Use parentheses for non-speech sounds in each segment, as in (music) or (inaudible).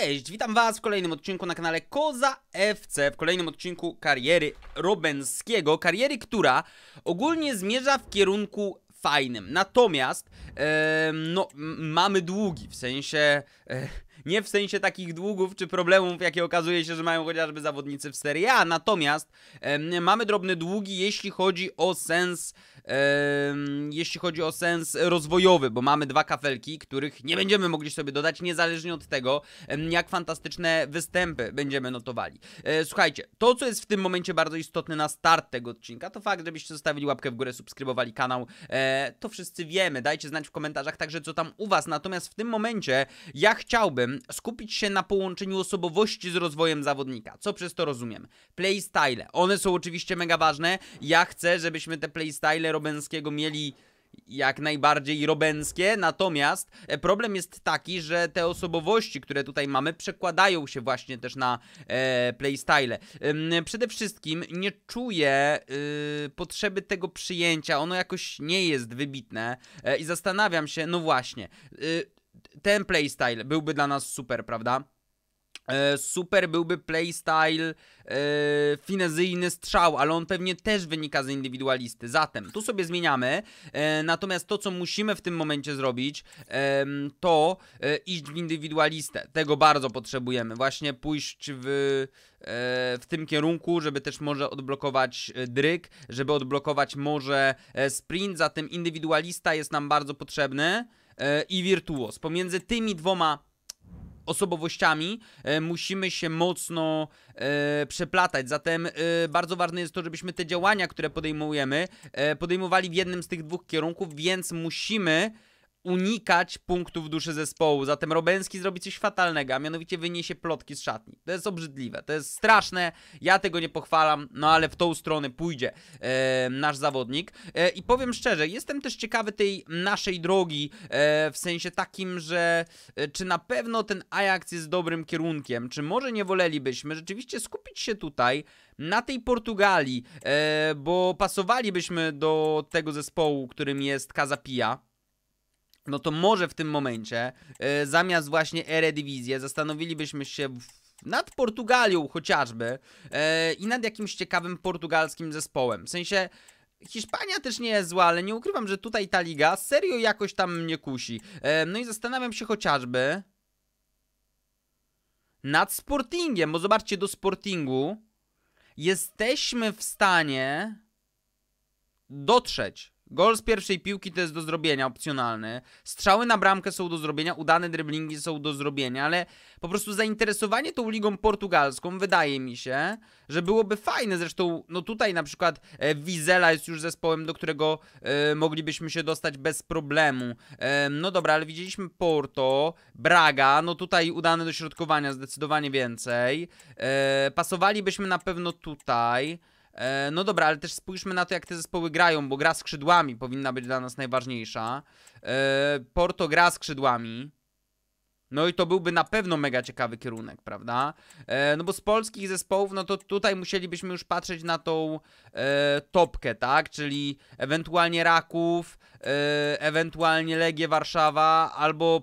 Cześć, witam was w kolejnym odcinku na kanale Koza FC, w kolejnym odcinku kariery Robenskiego, kariery, która ogólnie zmierza w kierunku fajnym, natomiast, no, mamy długi, w sensie... E, nie w sensie takich długów czy problemów, jakie okazuje się, że mają chociażby zawodnicy w Serie A. Natomiast e, mamy drobne długi, jeśli chodzi o sens, e, jeśli chodzi o sens rozwojowy, bo mamy dwa kafelki, których nie będziemy mogli sobie dodać, niezależnie od tego, e, jak fantastyczne występy będziemy notowali. E, słuchajcie, to co jest w tym momencie bardzo istotne na start tego odcinka, to fakt, żebyście zostawili łapkę w górę, subskrybowali kanał. E, to wszyscy wiemy. Dajcie znać w komentarzach także, co tam u Was. Natomiast w tym momencie ja chciałbym chciałbym skupić się na połączeniu osobowości z rozwojem zawodnika. Co przez to rozumiem? Playstyle. One są oczywiście mega ważne. Ja chcę, żebyśmy te playstyle Robenskiego mieli jak najbardziej robenskie. natomiast e, problem jest taki, że te osobowości, które tutaj mamy, przekładają się właśnie też na e, playstyle. E, przede wszystkim nie czuję e, potrzeby tego przyjęcia, ono jakoś nie jest wybitne e, i zastanawiam się, no właśnie y, ten playstyle byłby dla nas super, prawda? E, super byłby playstyle e, finezyjny strzał, ale on pewnie też wynika z indywidualisty. Zatem tu sobie zmieniamy. E, natomiast to, co musimy w tym momencie zrobić, e, to iść w indywidualistę. Tego bardzo potrzebujemy. Właśnie pójść w e, w tym kierunku, żeby też może odblokować e, dryk, żeby odblokować może sprint, zatem indywidualista jest nam bardzo potrzebny. E, i Virtuos. Pomiędzy tymi dwoma osobowościami e, musimy się mocno e, przeplatać. Zatem bardzo ważne jest to, żebyśmy te działania, które podejmujemy, podejmowali w jednym z tych dwóch kierunków, więc musimy unikać punktów duszy zespołu. Zatem Robenski zrobi coś fatalnego, a mianowicie wyniesie plotki z szatni. To jest obrzydliwe, to jest straszne, ja tego nie pochwalam, no ale w tą stronę pójdzie e, nasz zawodnik. E, I powiem szczerze, jestem też ciekawy tej naszej drogi, e, w sensie takim, że e, czy na pewno ten Ajax jest dobrym kierunkiem, czy może nie wolelibyśmy rzeczywiście skupić się tutaj na tej Portugalii, e, bo pasowalibyśmy do tego zespołu, którym jest Casapia no to może w tym momencie e, zamiast właśnie Eredivisie zastanowilibyśmy się nad Portugalią chociażby e, i nad jakimś ciekawym portugalskim zespołem. W sensie Hiszpania też nie jest zła, ale nie ukrywam, że tutaj ta liga serio jakoś tam mnie kusi. E, no i zastanawiam się chociażby nad Sportingiem, bo zobaczcie, do Sportingu jesteśmy w stanie dotrzeć. Gol z pierwszej piłki to jest do zrobienia, opcjonalny. Strzały na bramkę są do zrobienia, udane driblingi są do zrobienia, ale po prostu zainteresowanie tą ligą portugalską wydaje mi się, że byłoby fajne. Zresztą, no tutaj na przykład e, Wizela jest już zespołem, do którego e, moglibyśmy się dostać bez problemu. E, no dobra, ale widzieliśmy Porto, Braga, no tutaj udane dośrodkowania zdecydowanie więcej. E, pasowalibyśmy na pewno tutaj. E, no dobra, ale też spójrzmy na to, jak te zespoły grają, bo gra skrzydłami powinna być dla nas najważniejsza. E, Porto gra skrzydłami. No i to byłby na pewno mega ciekawy kierunek, prawda? E, no bo z polskich zespołów, no to tutaj musielibyśmy już patrzeć na tą e, topkę, tak? Czyli ewentualnie Raków, e, ewentualnie Legię Warszawa albo,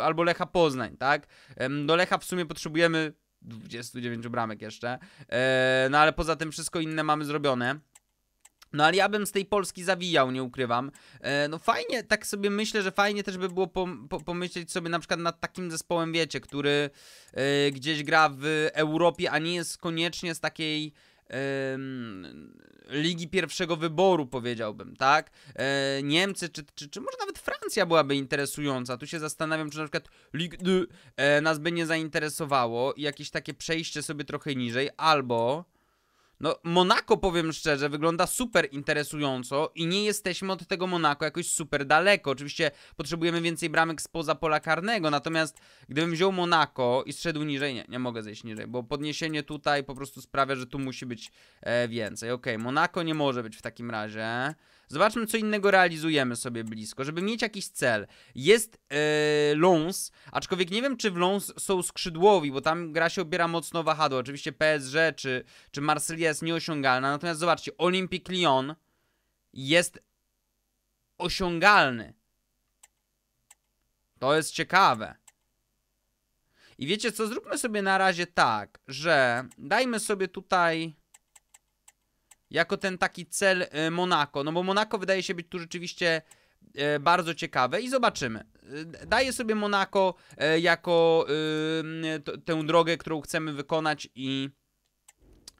e, albo Lecha Poznań, tak? do no Lecha w sumie potrzebujemy 29 bramek jeszcze. E, no ale poza tym wszystko inne mamy zrobione. No ale ja bym z tej Polski zawijał, nie ukrywam. E, no fajnie, tak sobie myślę, że fajnie też by było pomyśleć sobie na przykład nad takim zespołem, wiecie, który e, gdzieś gra w Europie, a nie jest koniecznie z takiej ligi pierwszego wyboru, powiedziałbym, tak? E, Niemcy, czy, czy, czy może nawet Francja byłaby interesująca. Tu się zastanawiam, czy na przykład Ligue 2 nas by nie zainteresowało i jakieś takie przejście sobie trochę niżej, albo no, Monako, powiem szczerze, wygląda super interesująco i nie jesteśmy od tego Monako jakoś super daleko. Oczywiście potrzebujemy więcej bramek spoza pola karnego, natomiast gdybym wziął Monako i zszedł niżej, nie, nie mogę zejść niżej, bo podniesienie tutaj po prostu sprawia, że tu musi być e, więcej. Ok, Monako nie może być w takim razie. Zobaczmy, co innego realizujemy sobie blisko, żeby mieć jakiś cel. Jest e, Lons, aczkolwiek nie wiem, czy w Lons są skrzydłowi, bo tam gra się obiera mocno wahadło. Oczywiście PSG czy, czy Marsylia jest nieosiągalna, natomiast zobaczcie, Olympic Lyon jest osiągalny. To jest ciekawe. I wiecie co, zróbmy sobie na razie tak, że dajmy sobie tutaj jako ten taki cel e, Monako, no bo Monako wydaje się być tu rzeczywiście e, bardzo ciekawe i zobaczymy. E, daję sobie Monako jako tę drogę, którą chcemy wykonać i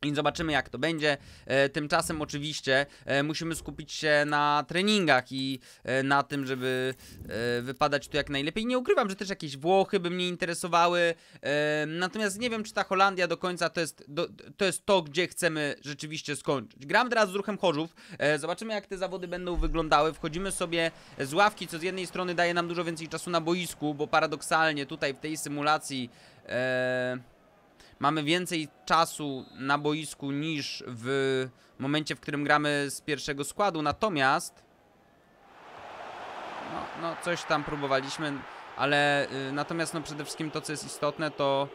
i zobaczymy jak to będzie. E, tymczasem oczywiście e, musimy skupić się na treningach i e, na tym, żeby wypadać tu jak najlepiej. Nie ukrywam, że też jakieś Włochy by mnie interesowały. Natomiast nie wiem, czy ta Holandia do końca to jest, to, jest to gdzie chcemy rzeczywiście skończyć. Gram teraz z ruchem Chorzów. Zobaczymy jak te zawody będą wyglądały. Wchodzimy sobie z ławki, co z jednej strony daje nam dużo więcej czasu na boisku, bo paradoksalnie tutaj w tej symulacji mamy więcej czasu na boisku niż w momencie, w którym gramy z pierwszego składu, natomiast no, no coś tam próbowaliśmy, ale y, natomiast no przede wszystkim to, co jest istotne, to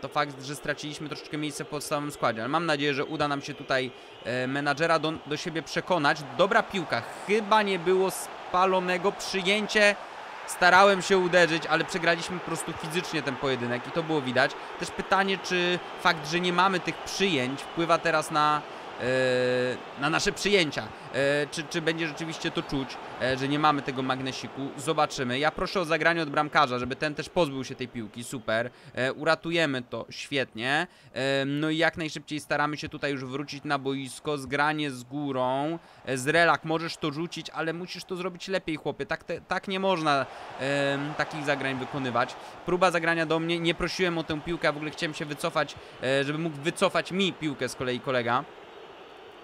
to fakt, że straciliśmy troszeczkę miejsce w podstawowym składzie, ale mam nadzieję, że uda nam się tutaj e, menadżera do, do siebie przekonać. Dobra piłka, chyba nie było spalonego przyjęcie starałem się uderzyć, ale przegraliśmy po prostu fizycznie ten pojedynek i to było widać. Też pytanie, czy fakt, że nie mamy tych przyjęć wpływa teraz na E, na nasze przyjęcia. E, czy, czy będzie rzeczywiście to czuć, e, że nie mamy tego magnesiku? Zobaczymy. Ja proszę o zagranie od bramkarza, żeby ten też pozbył się tej piłki. Super. Uratujemy to. Świetnie. No i jak najszybciej staramy się tutaj już wrócić na boisko. Zgranie z górą. Z relak możesz to rzucić, ale musisz to zrobić lepiej, chłopie. Tak, te, tak nie można takich zagrań wykonywać. Próba zagrania do mnie. Nie prosiłem o tę piłkę, a w ogóle chciałem się wycofać, żeby mógł wycofać mi piłkę z kolei kolega.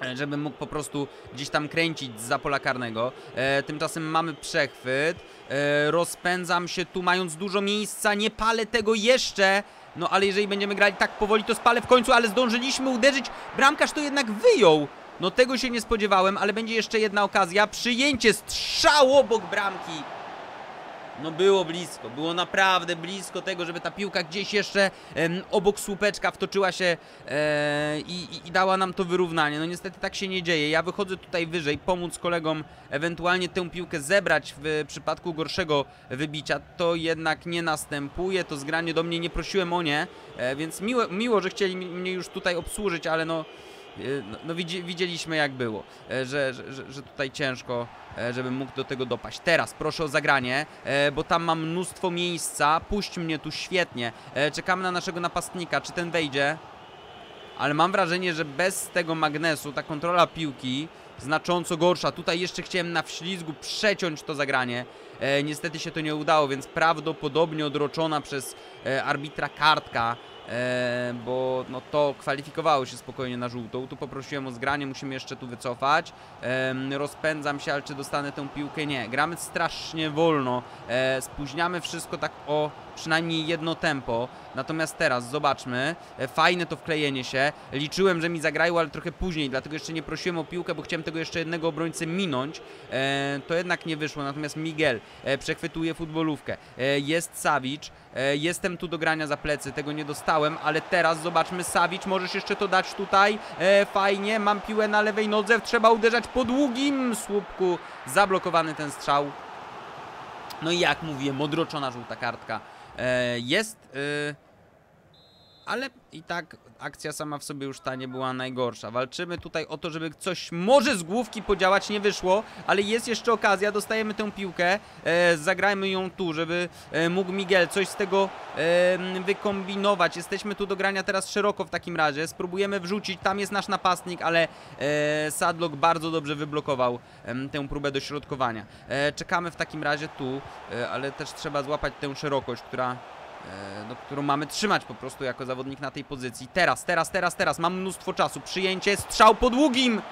E, żeby mógł po prostu gdzieś tam kręcić z pola karnego. E, tymczasem mamy przechwyt. E, rozpędzam się tu, mając dużo miejsca. Nie palę tego jeszcze. No ale jeżeli będziemy grali tak powoli, to spalę w końcu, ale zdążyliśmy uderzyć. Bramkarz to jednak wyjął. No tego się nie spodziewałem, ale będzie jeszcze jedna okazja. Przyjęcie strzał obok bramki. No było blisko, było naprawdę blisko tego, żeby ta piłka gdzieś jeszcze obok słupeczka wtoczyła się e, i, i, dała nam to wyrównanie. No niestety tak się nie dzieje. Ja wychodzę tutaj wyżej, pomóc kolegom ewentualnie tę piłkę zebrać w przypadku gorszego wybicia. To jednak nie następuje, to zgranie do mnie, nie prosiłem o nie, e, więc miło, miło, że chcieli mnie już tutaj obsłużyć, ale no... Y, no, no widzieliśmy jak było, e, że, że, że, tutaj ciężko, e, żebym mógł do tego dopaść. Teraz proszę o zagranie, e, bo tam mam mnóstwo miejsca, puść mnie tu świetnie. Czekamy na naszego napastnika, czy ten wejdzie? Ale mam wrażenie, że bez tego magnesu ta kontrola piłki znacząco gorsza. Tutaj jeszcze chciałem na wślizgu przeciąć to zagranie. E, niestety się to nie udało, więc prawdopodobnie odroczona przez e, arbitra kartka E, bo no to kwalifikowało się spokojnie na żółtą. Tu poprosiłem o zgranie, musimy jeszcze tu wycofać. rozpędzam się, ale czy dostanę tę piłkę? Nie. Gramy strasznie wolno. E, spóźniamy wszystko tak o przynajmniej jedno tempo. Natomiast teraz zobaczmy. E, fajne to wklejenie się. Liczyłem, że mi zagrają, ale trochę później, dlatego jeszcze nie prosiłem o piłkę, bo chciałem tego jeszcze jednego obrońcy minąć. to jednak nie wyszło. Natomiast Miguel przechwytuje futbolówkę. jest Savage. E, jestem tu do grania za plecy, tego nie dostałem, ale teraz zobaczmy, Sawicz, możesz jeszcze to dać tutaj. E, fajnie, mam piłę na lewej nodze, trzeba uderzać po długim słupku. Zablokowany ten strzał. No i jak mówiłem, odroczona żółta kartka e, jest ale i tak akcja sama w sobie już ta nie była najgorsza. Walczymy tutaj o to, żeby coś może z główki podziałać, nie wyszło, ale jest jeszcze okazja, dostajemy tę piłkę, e, zagrajmy ją tu, żeby e, mógł Miguel coś z tego e, wykombinować. Jesteśmy tu do grania teraz szeroko w takim razie, spróbujemy wrzucić, tam jest nasz napastnik, ale e, Sadlock bardzo dobrze wyblokował e, tę próbę dośrodkowania. E, czekamy w takim razie tu, e, ale też trzeba złapać tę szerokość, która E, no, którą mamy trzymać po prostu jako zawodnik na tej pozycji. Teraz, teraz, teraz, teraz. Mam mnóstwo czasu. Przyjęcie, strzał po długim.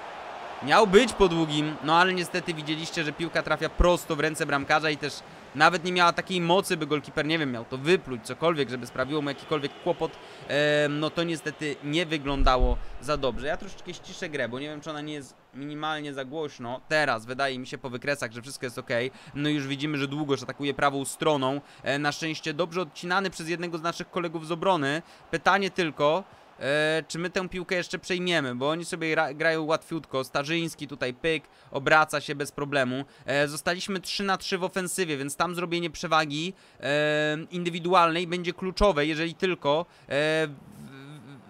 Miał być po długim, no ale niestety widzieliście, że piłka trafia prosto w ręce bramkarza i też nawet nie miała takiej mocy, by golkiper, nie wiem, miał to wypluć, cokolwiek, żeby sprawiło mu jakikolwiek kłopot, no to niestety nie wyglądało za dobrze. Ja troszeczkę ściszę grę, bo nie wiem, czy ona nie jest minimalnie za głośno. Teraz wydaje mi się po wykresach, że wszystko jest ok. No i już widzimy, że Długosz atakuje prawą stroną. E, na szczęście dobrze odcinany przez jednego z naszych kolegów z obrony. Pytanie tylko, E, czy my tę piłkę jeszcze przejmiemy, bo oni sobie grają łatwiutko, Starzyński tutaj pyk, obraca się bez problemu. E, zostaliśmy 3 na 3 w ofensywie, więc tam zrobienie przewagi e, indywidualnej będzie kluczowe, jeżeli tylko e,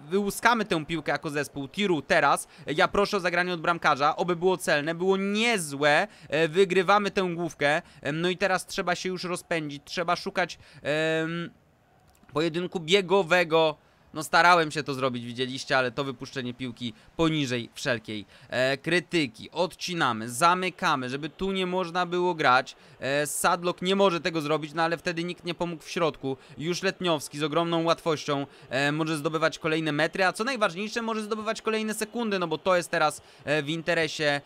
wyłuskamy tę piłkę jako zespół. Tiru teraz, ja proszę o zagranie od bramkarza, oby było celne, było niezłe, e, wygrywamy tę główkę, e, no i teraz trzeba się już rozpędzić, trzeba szukać... Um, pojedynku biegowego no starałem się to zrobić, widzieliście, ale to wypuszczenie piłki poniżej wszelkiej e, krytyki. Odcinamy, zamykamy, żeby tu nie można było grać. E, Sadlock nie może tego zrobić, no ale wtedy nikt nie pomógł w środku. Już Letniowski z ogromną łatwością e, może zdobywać kolejne metry, a co najważniejsze może zdobywać kolejne sekundy, no bo to jest teraz e, w interesie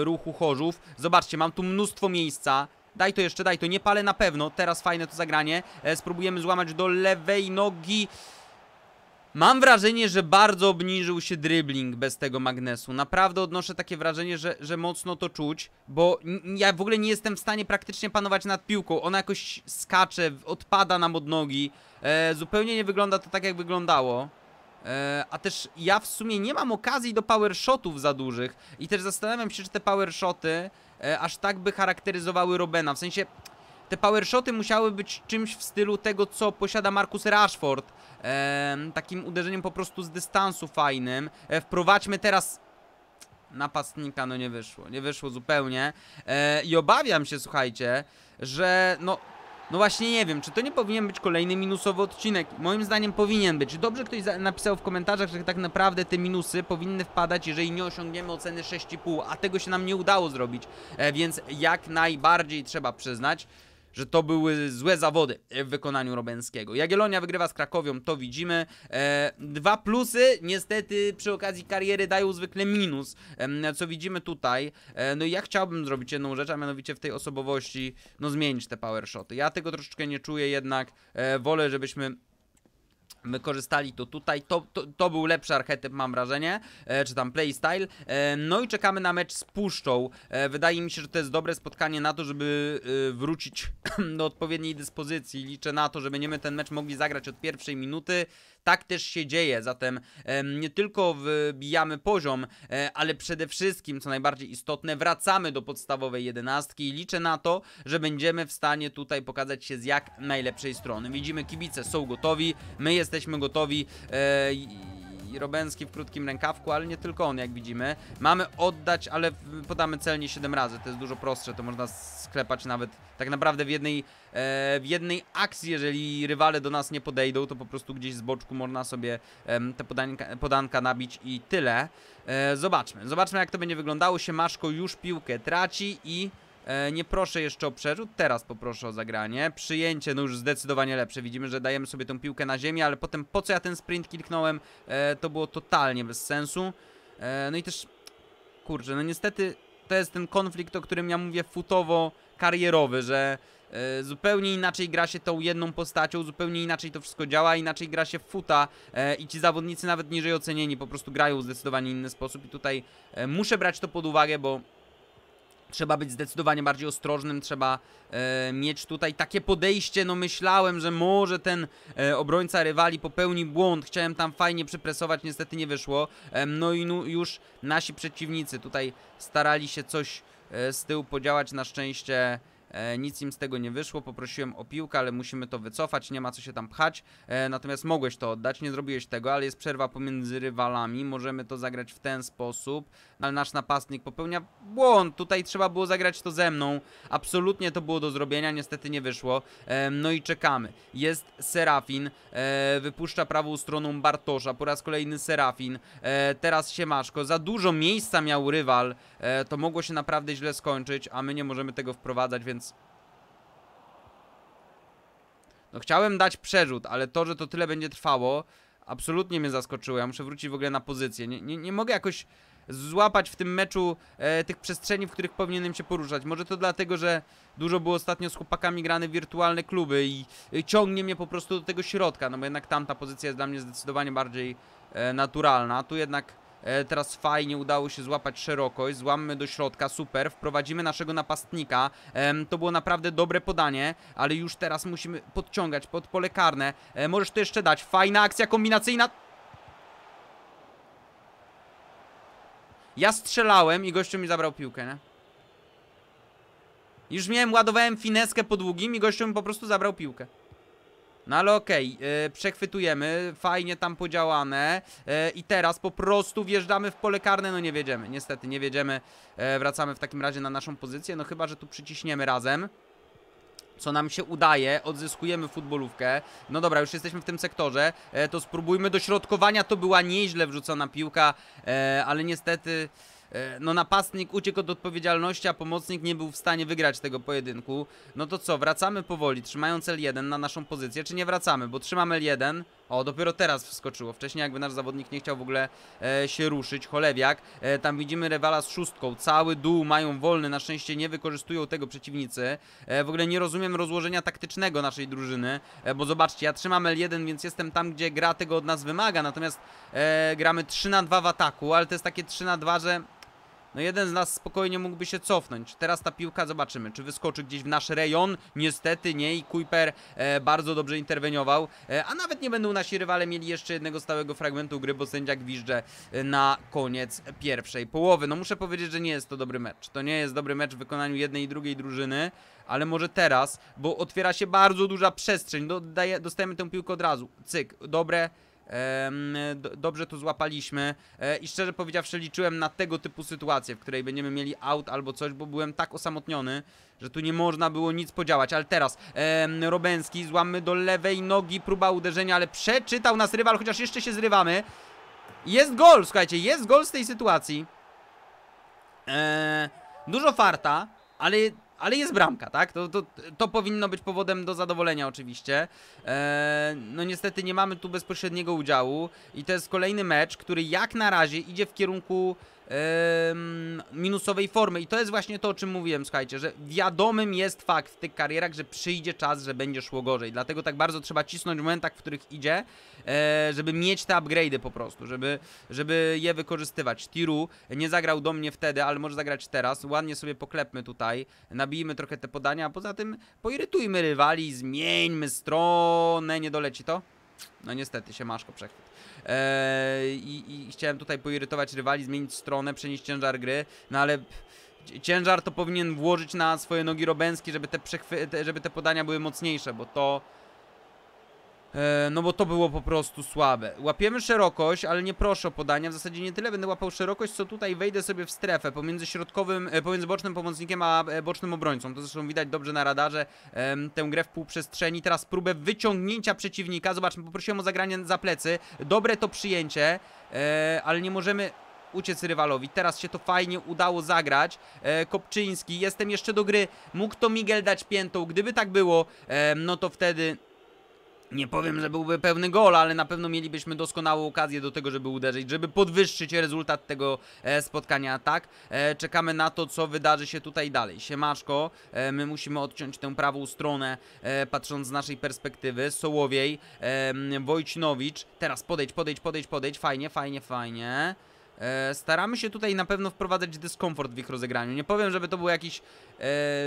ruchu Chorzów. Zobaczcie, mam tu mnóstwo miejsca. Daj to jeszcze, daj to, nie palę na pewno, teraz fajne to zagranie e, Spróbujemy złamać do lewej nogi Mam wrażenie, że bardzo obniżył się dribbling bez tego magnesu. Naprawdę odnoszę takie wrażenie, że, że mocno to czuć, bo ja w ogóle nie jestem w stanie praktycznie panować nad piłką. Ona jakoś skacze, odpada nam od nogi. E, zupełnie nie wygląda to tak, jak wyglądało. E, a też ja w sumie nie mam okazji do power shotów za dużych. I też zastanawiam się, czy te power shoty e, aż tak by charakteryzowały Robena. W sensie te powershoty musiały być czymś w stylu tego, co posiada Marcus Rashford. takim uderzeniem po prostu z dystansu fajnym. E, wprowadźmy teraz napastnika, no nie wyszło, nie wyszło zupełnie. E, I obawiam się, słuchajcie, że no... No właśnie nie wiem, czy to nie powinien być kolejny minusowy odcinek? Moim zdaniem powinien być. Dobrze ktoś napisał w komentarzach, że tak naprawdę te minusy powinny wpadać, jeżeli nie osiągniemy oceny 6,5, a tego się nam nie udało zrobić. E, więc jak najbardziej trzeba przyznać, że to były złe zawody w wykonaniu Robenskiego. Jagiellonia wygrywa z Krakowią, to widzimy. E, dwa plusy niestety przy okazji kariery dają zwykle minus, e, co widzimy tutaj. E, no i ja chciałbym zrobić jedną rzecz, a mianowicie w tej osobowości, no zmienić te power Ja tego troszeczkę nie czuję jednak, e, wolę żebyśmy wykorzystali to tutaj, to, to, to, był lepszy archetyp mam wrażenie, e, czy tam playstyle, e, no i czekamy na mecz z Puszczą, e, wydaje mi się, że to jest dobre spotkanie na to, żeby e, wrócić (clears throat) do odpowiedniej dyspozycji, liczę na to, że będziemy ten mecz mogli zagrać od pierwszej minuty, tak też się dzieje, zatem nie tylko wybijamy poziom, e, ale przede wszystkim, co najbardziej istotne, wracamy do podstawowej jedenastki i liczę na to, że będziemy w stanie tutaj pokazać się z jak najlepszej strony, widzimy kibice są gotowi, my jesteśmy jesteśmy gotowi. E, Robenski w krótkim rękawku, ale nie tylko on, jak widzimy. Mamy oddać, ale podamy celnie 7 razy, to jest dużo prostsze, to można sklepać nawet tak naprawdę w jednej, e, w jednej akcji, jeżeli rywale do nas nie podejdą, to po prostu gdzieś z boczku można sobie e, te podańka, podanka nabić i tyle. E, zobaczmy, zobaczmy jak to będzie wyglądało, się Maszko już piłkę traci i... E, nie proszę jeszcze o przerzut, teraz poproszę o zagranie. Przyjęcie, no już zdecydowanie lepsze. Widzimy, że dajemy sobie tą piłkę na ziemię, ale potem po co ja ten sprint kliknąłem, e, to było totalnie bez sensu. E, no i też, kurczę, no niestety to jest ten konflikt, o którym ja mówię futowo-karierowy, że e, zupełnie inaczej gra się tą jedną postacią, zupełnie inaczej to wszystko działa, inaczej gra się futa e, i ci zawodnicy nawet niżej ocenieni po prostu grają w zdecydowanie inny sposób i tutaj e, muszę brać to pod uwagę, bo Trzeba być zdecydowanie bardziej ostrożnym, trzeba e, mieć tutaj takie podejście. No myślałem, że może ten e, obrońca rywali popełni błąd. Chciałem tam fajnie przypresować, niestety nie wyszło. E, no i nu, już nasi przeciwnicy tutaj starali się coś e, z tyłu podziałać. Na szczęście E, nic im z tego nie wyszło, poprosiłem o piłkę, ale musimy to wycofać, nie ma co się tam pchać, e, natomiast mogłeś to oddać, nie zrobiłeś tego, ale jest przerwa pomiędzy rywalami, możemy to zagrać w ten sposób, no, ale nasz napastnik popełnia błąd, tutaj trzeba było zagrać to ze mną, absolutnie to było do zrobienia, niestety nie wyszło, e, no i czekamy. Jest Serafin, wypuszcza prawą stroną Bartosza, po raz kolejny Serafin, teraz Siemaszko, za dużo miejsca miał rywal, to mogło się naprawdę źle skończyć, a my nie możemy tego wprowadzać, więc No chciałem dać przerzut, ale to, że to tyle będzie trwało, absolutnie mnie zaskoczyło. Ja muszę wrócić w ogóle na pozycję. Nie, nie, nie mogę jakoś złapać w tym meczu e, tych przestrzeni, w których powinienem się poruszać. Może to dlatego, że dużo było ostatnio z chłopakami grane wirtualne kluby i, i ciągnie mnie po prostu do tego środka, no bo jednak tamta pozycja jest dla mnie zdecydowanie bardziej e, naturalna. Tu jednak E, teraz fajnie udało się złapać szerokość. Złammy do środka, super. Wprowadzimy naszego napastnika. To było naprawdę dobre podanie, ale już teraz musimy podciągać pod pole karne. E, możesz to jeszcze dać. Fajna akcja kombinacyjna. Ja strzelałem i gościu mi zabrał piłkę, nie? Już miałem, ładowałem fineskę po długim i gościu mi po prostu zabrał piłkę. No ale okej, okay, e, przechwytujemy, fajnie tam podziałane e, i teraz po prostu wjeżdżamy w pole karne, no nie wiedziemy, niestety nie wiedziemy, e, wracamy w takim razie na naszą pozycję, no chyba, że tu przyciśniemy razem. Co nam się udaje, odzyskujemy futbolówkę No dobra, już jesteśmy w tym sektorze To spróbujmy dośrodkowania, to była nieźle wrzucona piłka Ale niestety E, no napastnik uciekł od odpowiedzialności, a pomocnik nie był w stanie wygrać tego pojedynku, no to co, wracamy powoli, trzymając L1 na naszą pozycję, czy nie wracamy, bo trzymamy L1, o, dopiero teraz wskoczyło. Wcześniej jakby nasz zawodnik nie chciał w ogóle e, się ruszyć. Cholewiak. E, tam widzimy rewala z szóstką. Cały dół mają wolny. Na szczęście nie wykorzystują tego przeciwnicy. E, w ogóle nie rozumiem rozłożenia taktycznego naszej drużyny. E, bo zobaczcie, ja trzymam L1, więc jestem tam, gdzie gra tego od nas wymaga. Natomiast e, gramy 3 na 2 w ataku, ale to jest takie 3 na 2, że no jeden z nas spokojnie mógłby się cofnąć. Teraz ta piłka, zobaczymy, czy wyskoczy gdzieś w nasz rejon. Niestety nie i Kuiper e, bardzo dobrze interweniował. E, a nawet nie będą nasi rywale mieli jeszcze jednego stałego fragmentu gry, bo sędzia gwizdże e, na koniec pierwszej połowy. No muszę powiedzieć, że nie jest to dobry mecz. To nie jest dobry mecz w wykonaniu jednej i drugiej drużyny ale może teraz, bo otwiera się bardzo duża przestrzeń, Dodaje, dostajemy tę piłkę od razu, cyk, dobre, dobrze to złapaliśmy e, i szczerze powiedziawszy liczyłem na tego typu sytuację, w której będziemy mieli aut albo coś, bo byłem tak osamotniony, że tu nie można było nic podziałać, ale teraz Robęski Robenski złamy do lewej nogi, próba uderzenia, ale przeczytał nas rywal, chociaż jeszcze się zrywamy. Jest gol, słuchajcie, jest gol z tej sytuacji. E, dużo farta, ale ale jest bramka, tak? To, to, to powinno być powodem do zadowolenia oczywiście. Eee, no niestety nie mamy tu bezpośredniego udziału i to jest kolejny mecz, który jak na razie idzie w kierunku minusowej formy. I to jest właśnie to, o czym mówiłem, słuchajcie, że wiadomym jest fakt w tych karierach, że przyjdzie czas, że będzie szło gorzej. Dlatego tak bardzo trzeba cisnąć w momentach, w których idzie, e, żeby mieć te upgrade'y po prostu, żeby, żeby je wykorzystywać. Tiru nie zagrał do mnie wtedy, ale może zagrać teraz. Ładnie sobie poklepmy tutaj, nabijmy trochę te podania, a poza tym poirytujmy rywali, zmieńmy stronę, nie doleci to? No niestety, się maszko przechwyt. Eee, i, I chciałem tutaj poirytować rywali, zmienić stronę, przenieść ciężar gry, no ale ciężar to powinien włożyć na swoje nogi Robenski, żeby te, żeby te podania były mocniejsze, bo to E, no bo to było po prostu słabe. Łapiemy szerokość, ale nie proszę o podania. W zasadzie nie tyle będę łapał szerokość, co tutaj wejdę sobie w strefę pomiędzy środkowym, e, pomiędzy bocznym pomocnikiem a e, bocznym obrońcą. To zresztą widać dobrze na radarze tę grę w półprzestrzeni. Teraz próbę wyciągnięcia przeciwnika. Zobaczmy, poprosiłem o zagranie za plecy. Dobre to przyjęcie, ale nie możemy uciec rywalowi. Teraz się to fajnie udało zagrać. Kopczyński, jestem jeszcze do gry. Mógł to Miguel dać piętą. Gdyby tak było, no to wtedy nie powiem, że byłby pewny gol, ale na pewno mielibyśmy doskonałą okazję do tego, żeby uderzyć, żeby podwyższyć rezultat tego e, spotkania, tak? E, czekamy na to, co wydarzy się tutaj dalej. Siemaszko, e, my musimy odciąć tę prawą stronę, patrząc z naszej perspektywy. Sołowiej, Wojcinowicz, teraz podejdź, podejdź, podejdź, podejdź, fajnie, fajnie, fajnie. Staramy się tutaj na pewno wprowadzać dyskomfort w ich rozegraniu. Nie powiem, żeby to był jakiś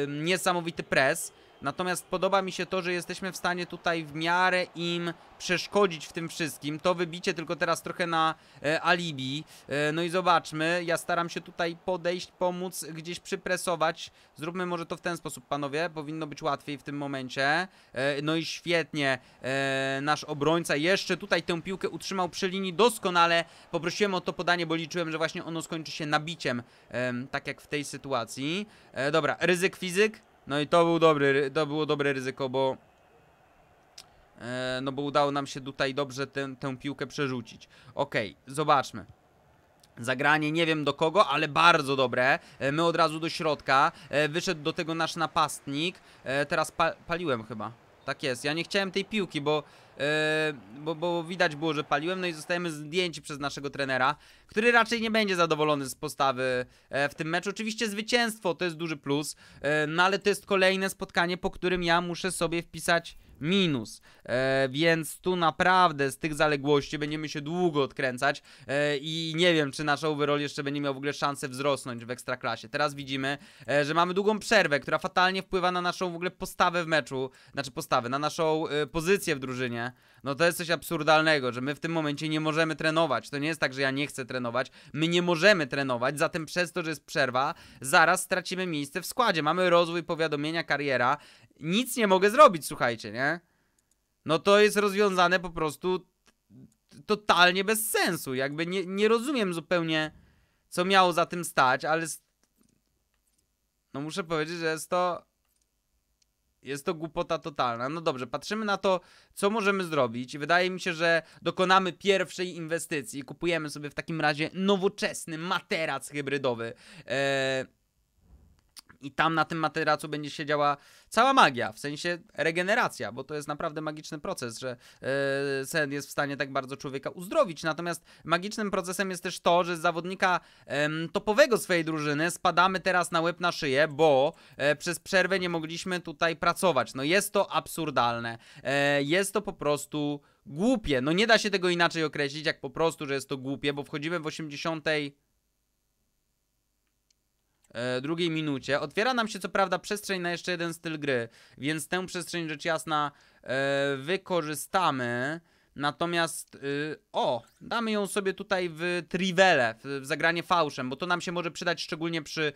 niesamowity press, Natomiast podoba mi się to, że jesteśmy w stanie tutaj w miarę im przeszkodzić w tym wszystkim. To wybicie tylko teraz trochę na e, alibi. E, no i zobaczmy. Ja staram się tutaj podejść, pomóc, gdzieś przypresować. Zróbmy może to w ten sposób, panowie. Powinno być łatwiej w tym momencie. E, no i świetnie. E, nasz obrońca jeszcze tutaj tę piłkę utrzymał przy linii doskonale. Poprosiłem o to podanie, bo liczyłem, że właśnie ono skończy się nabiciem. E, tak jak w tej sytuacji. E, dobra, ryzyk fizyk no i to był dobry, to było dobre ryzyko, bo e, no bo udało nam się tutaj dobrze tę, tę piłkę przerzucić. Ok, zobaczmy. Zagranie nie wiem do kogo, ale bardzo dobre. E, my od razu do środka. E, wyszedł do tego nasz napastnik. Teraz pa paliłem chyba. Tak jest. Ja nie chciałem tej piłki, bo Yy, bo, bo widać było, że paliłem, no i zostajemy zdjęci przez naszego trenera, który raczej nie będzie zadowolony z postawy e, w tym meczu. Oczywiście zwycięstwo to jest duży plus, e, no ale to jest kolejne spotkanie, po którym ja muszę sobie wpisać minus. E, więc tu naprawdę z tych zaległości będziemy się długo odkręcać e, i nie wiem, czy nasz overall jeszcze będzie miał w ogóle szansę wzrosnąć w ekstraklasie. Teraz widzimy, e, że mamy długą przerwę, która fatalnie wpływa na naszą w ogóle postawę w meczu, znaczy postawę, na naszą e, pozycję w drużynie. No to jest coś absurdalnego, że my w tym momencie nie możemy trenować. To nie jest tak, że ja nie chcę trenować. My nie możemy trenować, zatem przez to, że jest przerwa, zaraz stracimy miejsce w składzie. Mamy rozwój powiadomienia, kariera nic nie mogę zrobić, słuchajcie, nie? No to jest rozwiązane po prostu totalnie bez sensu. Jakby nie, nie rozumiem zupełnie, co miało za tym stać, ale no muszę powiedzieć, że jest to jest to głupota totalna. No dobrze, patrzymy na to, co możemy zrobić. Wydaje mi się, że dokonamy pierwszej inwestycji. Kupujemy sobie w takim razie nowoczesny materac hybrydowy. Eee, i tam na tym materacu będzie się działa cała magia, w sensie regeneracja, bo to jest naprawdę magiczny proces, że yy, sen jest w stanie tak bardzo człowieka uzdrowić. Natomiast magicznym procesem jest też to, że z zawodnika yy, topowego swojej drużyny spadamy teraz na łeb na szyję, bo yy, przez przerwę nie mogliśmy tutaj pracować. No jest to absurdalne. E, jest to po prostu głupie. No nie da się tego inaczej określić, jak po prostu, że jest to głupie, bo wchodzimy w 80. E, drugiej minucie. Otwiera nam się co prawda przestrzeń na jeszcze jeden styl gry, więc tę przestrzeń rzecz jasna e, wykorzystamy. Natomiast, y, o, damy ją sobie tutaj w triwele, w, zagranie fałszem, bo to nam się może przydać szczególnie przy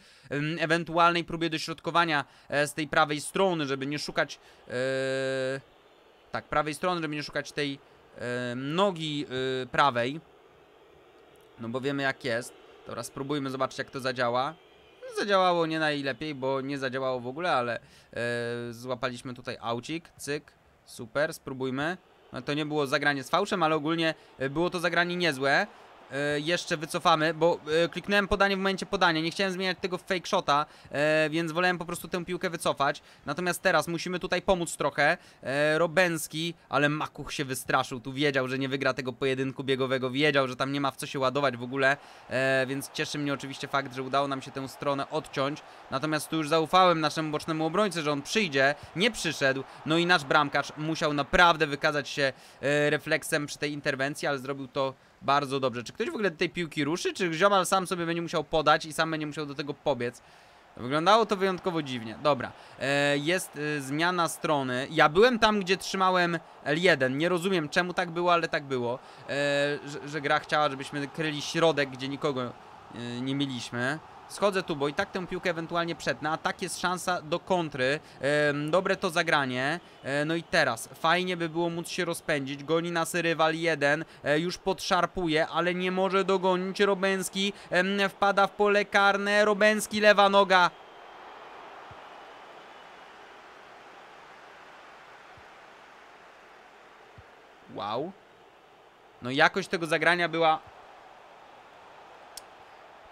ewentualnej próbie dośrodkowania e, z tej prawej strony, żeby nie szukać, tak, prawej strony, żeby nie szukać tej nogi y, prawej. No bo wiemy jak jest. Teraz spróbujmy zobaczyć jak to zadziała. Zadziałało nie najlepiej, bo nie zadziałało w ogóle, ale e, złapaliśmy tutaj aucik, cyk, super, spróbujmy. No to nie było zagranie z fałszem, ale ogólnie e, było to zagranie niezłe. E, jeszcze wycofamy, bo e, kliknąłem podanie w momencie podania, nie chciałem zmieniać tego fake shota, e, więc wolałem po prostu tę piłkę wycofać. Natomiast teraz musimy tutaj pomóc trochę. Robenski, ale Makuch się wystraszył, tu wiedział, że nie wygra tego pojedynku biegowego, wiedział, że tam nie ma w co się ładować w ogóle, więc cieszy mnie oczywiście fakt, że udało nam się tę stronę odciąć. Natomiast tu już zaufałem naszemu bocznemu obrońcy, że on przyjdzie, nie przyszedł, no i nasz bramkarz musiał naprawdę wykazać się refleksem przy tej interwencji, ale zrobił to bardzo dobrze. Czy ktoś w ogóle do tej piłki ruszy? Czy ziomal sam sobie będzie musiał podać i sam będzie musiał do tego pobiec? Wyglądało to wyjątkowo dziwnie. Dobra, e, jest e, zmiana strony. Ja byłem tam, gdzie trzymałem L1. Nie rozumiem, czemu tak było, ale tak było. E, że, że, gra chciała, żebyśmy kryli środek, gdzie nikogo e, nie mieliśmy. Schodzę tu, bo i tak tę piłkę ewentualnie przetnę, a tak jest szansa do kontry. Dobre to zagranie. E, no i teraz, fajnie by było móc się rozpędzić. Goni nas rywal jeden, e, już podszarpuje, ale nie może dogonić. Robęski wpada w pole karne. Robęski lewa noga. Wow. No jakość tego zagrania była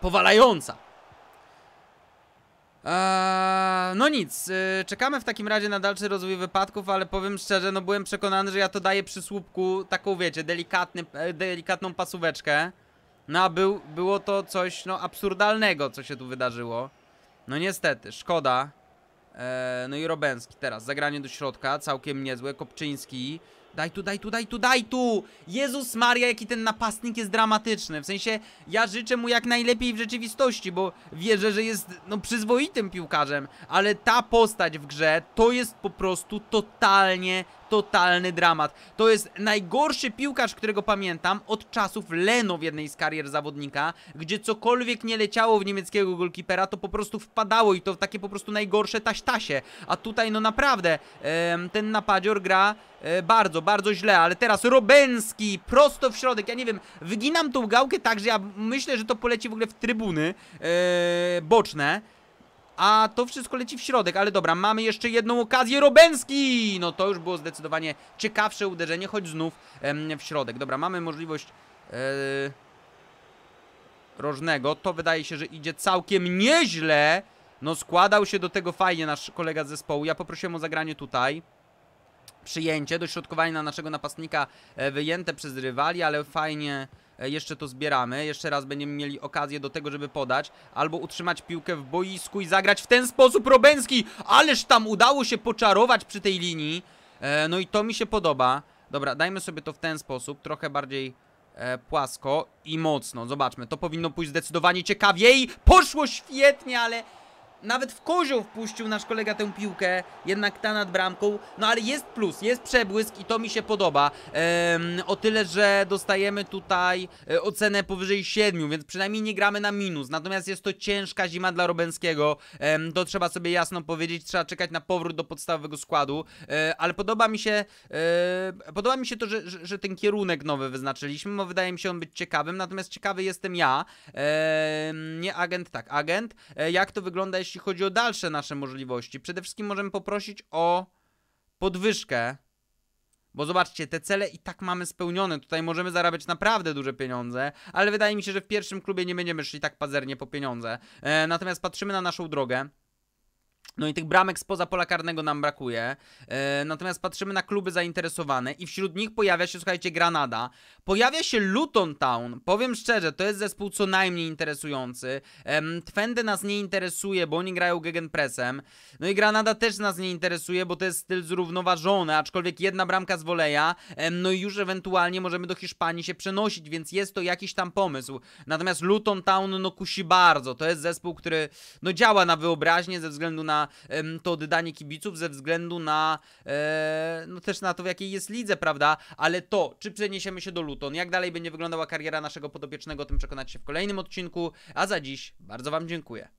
powalająca. Eee, no nic, eee, czekamy w takim razie na dalszy rozwój wypadków, ale powiem szczerze, no byłem przekonany, że ja to daję przy słupku taką, wiecie, delikatny, e, delikatną pasóweczkę. No a był, było to coś, no, absurdalnego, co się tu wydarzyło. No niestety, szkoda. Eee, no i Robenski teraz, zagranie do środka, całkiem niezłe, Kopczyński. Daj tu, daj tu, daj tu, daj tu! Jezus Maria, jaki ten napastnik jest dramatyczny. W sensie, ja życzę mu jak najlepiej w rzeczywistości, bo wierzę, że jest, no, przyzwoitym piłkarzem. Ale ta postać w grze to jest po prostu totalnie totalny dramat. To jest najgorszy piłkarz, którego pamiętam od czasów Leno w jednej z karier zawodnika, gdzie cokolwiek nie leciało w niemieckiego golkipera, to po prostu wpadało i to takie po prostu najgorsze taś-tasie. A tutaj no naprawdę ten napadzior gra e, bardzo, bardzo źle, ale teraz Robenski prosto w środek, ja nie wiem, wyginam tą gałkę tak, że ja myślę, że to poleci w ogóle w trybuny e, boczne a to wszystko leci w środek, ale dobra, mamy jeszcze jedną okazję, Robenski! No to już było zdecydowanie ciekawsze uderzenie, choć znów em, w środek. Dobra, mamy możliwość... Yy... Rożnego, to wydaje się, że idzie całkiem nieźle. No składał się do tego fajnie nasz kolega z zespołu. Ja poprosiłem o zagranie tutaj. Przyjęcie, dośrodkowanie na naszego napastnika e, wyjęte przez rywali, ale fajnie E, jeszcze to zbieramy. Jeszcze raz będziemy mieli okazję do tego, żeby podać. Albo utrzymać piłkę w boisku i zagrać w ten sposób Robenski. Ależ tam udało się poczarować przy tej linii. E, no i to mi się podoba. Dobra, dajmy sobie to w ten sposób. Trochę bardziej e, płasko i mocno. Zobaczmy, to powinno pójść zdecydowanie ciekawiej. Poszło świetnie, ale... Nawet w kozioł wpuścił nasz kolega tę piłkę, jednak ta nad bramką. No ale jest plus, jest przebłysk i to mi się podoba. Ehm, o tyle, że dostajemy tutaj e, ocenę powyżej 7, więc przynajmniej nie gramy na minus. Natomiast jest to ciężka zima dla Robenskiego. Ehm, to trzeba sobie jasno powiedzieć, trzeba czekać na powrót do podstawowego składu. Ehm, ale podoba mi się e, podoba mi się to, że, że, że, ten kierunek nowy wyznaczyliśmy, bo wydaje mi się on być ciekawym. Natomiast ciekawy jestem ja, nie agent, tak, agent, e, jak to wygląda, jeśli jeśli chodzi o dalsze nasze możliwości. Przede wszystkim możemy poprosić o podwyżkę, bo zobaczcie, te cele i tak mamy spełnione. Tutaj możemy zarabiać naprawdę duże pieniądze, ale wydaje mi się, że w pierwszym klubie nie będziemy szli tak pazernie po pieniądze. E, natomiast patrzymy na naszą drogę. No i tych bramek spoza pola karnego nam brakuje. E, natomiast patrzymy na kluby zainteresowane i wśród nich pojawia się, słuchajcie, Granada. Pojawia się Luton Town. Powiem szczerze, to jest zespół co najmniej interesujący. E, Twende nas nie interesuje, bo oni grają gegenpressem. No i Granada też nas nie interesuje, bo to jest styl zrównoważony, aczkolwiek jedna bramka z woleja. E, no i już ewentualnie możemy do Hiszpanii się przenosić, więc jest to jakiś tam pomysł. Natomiast Luton Town, no kusi bardzo. To jest zespół, który no działa na wyobraźnię ze względu na to oddanie kibiców ze względu na e, no też na to, w jakiej jest lidze, prawda? Ale to, czy przeniesiemy się do Luton, jak dalej będzie wyglądała kariera naszego podopiecznego, o tym przekonacie się w kolejnym odcinku, a za dziś bardzo Wam dziękuję.